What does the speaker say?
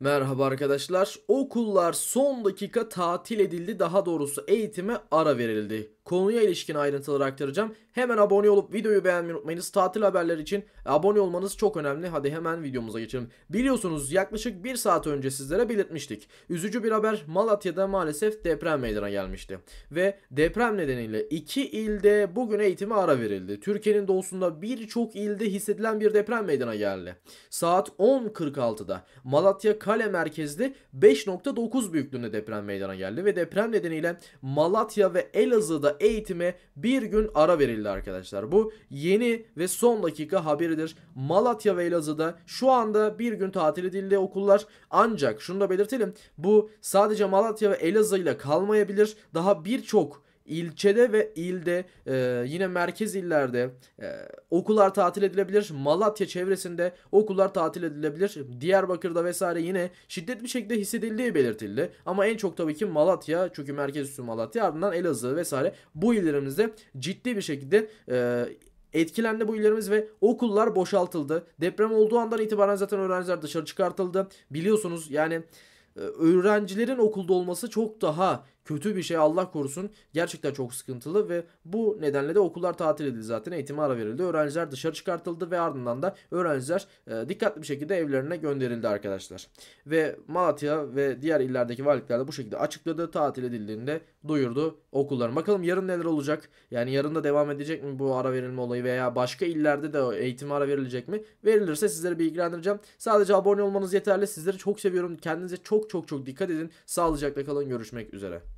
Merhaba arkadaşlar. Okullar son dakika tatil edildi. Daha doğrusu eğitime ara verildi konuya ilişkin ayrıntıları aktaracağım. Hemen abone olup videoyu beğenmeyi unutmayınız. Tatil haberleri için abone olmanız çok önemli. Hadi hemen videomuza geçelim. Biliyorsunuz yaklaşık bir saat önce sizlere belirtmiştik. Üzücü bir haber Malatya'da maalesef deprem meydana gelmişti. Ve deprem nedeniyle iki ilde bugün eğitime ara verildi. Türkiye'nin doğusunda birçok ilde hissedilen bir deprem meydana geldi. Saat 10.46'da Malatya Kale merkezli 5.9 büyüklüğünde deprem meydana geldi ve deprem nedeniyle Malatya ve Elazığ'da eğitime bir gün ara verildi arkadaşlar. Bu yeni ve son dakika haberidir. Malatya ve Elazığ'da şu anda bir gün tatil edildi okullar. Ancak şunu da belirtelim. Bu sadece Malatya ve Elazığ ile kalmayabilir. Daha birçok ilçede ve ilde e, yine merkez illerde e, okullar tatil edilebilir. Malatya çevresinde okullar tatil edilebilir. Diyarbakır'da vesaire yine şiddetli bir şekilde hissedildiği belirtildi. Ama en çok tabii ki Malatya çünkü merkez üstü Malatya ardından Elazığ vesaire bu illerimizde ciddi bir şekilde e, etkilendi bu illerimiz ve okullar boşaltıldı. Deprem olduğu andan itibaren zaten öğrenciler dışarı çıkartıldı. Biliyorsunuz yani e, öğrencilerin okulda olması çok daha kötü bir şey Allah korusun gerçekten çok sıkıntılı ve bu nedenle de okullar tatil edildi zaten eğitime ara verildi. Öğrenciler dışarı çıkartıldı ve ardından da öğrenciler e, dikkatli bir şekilde evlerine gönderildi arkadaşlar. Ve Malatya ve diğer illerdeki valilikler de bu şekilde açıkladı. Tatil edildiğinde duyurdu okulların. Bakalım yarın neler olacak? Yani yarın da devam edecek mi bu ara verilme olayı veya başka illerde de eğitim ara verilecek mi? Verilirse sizleri bilgilendireceğim. Sadece abone olmanız yeterli. Sizleri çok seviyorum. Kendinize çok çok çok dikkat edin. Sağlıcakla kalın. Görüşmek üzere.